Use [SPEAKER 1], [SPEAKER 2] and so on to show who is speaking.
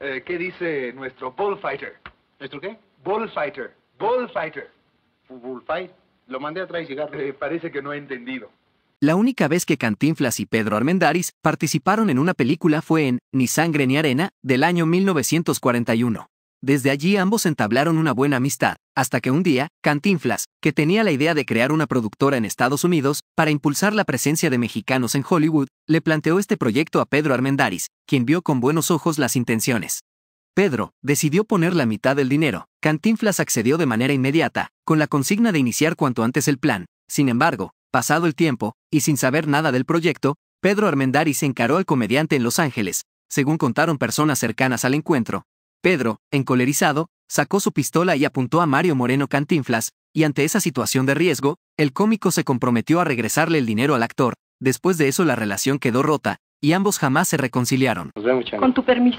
[SPEAKER 1] Eh, ¿Qué dice nuestro bullfighter? ¿Nuestro qué? Bullfighter. Bullfighter. ¿Bullfight? Lo mandé a traer eh, parece que no he entendido.
[SPEAKER 2] La única vez que Cantinflas y Pedro Armendaris participaron en una película fue en Ni sangre ni arena del año 1941. Desde allí ambos entablaron una buena amistad, hasta que un día, Cantinflas, que tenía la idea de crear una productora en Estados Unidos, para impulsar la presencia de mexicanos en Hollywood, le planteó este proyecto a Pedro Armendáriz, quien vio con buenos ojos las intenciones. Pedro decidió poner la mitad del dinero. Cantinflas accedió de manera inmediata, con la consigna de iniciar cuanto antes el plan. Sin embargo, pasado el tiempo, y sin saber nada del proyecto, Pedro Armendáriz encaró al comediante en Los Ángeles, según contaron personas cercanas al encuentro, Pedro, encolerizado, sacó su pistola y apuntó a Mario Moreno Cantinflas, y ante esa situación de riesgo, el cómico se comprometió a regresarle el dinero al actor. Después de eso la relación quedó rota, y ambos jamás se reconciliaron.
[SPEAKER 3] Con tu permiso.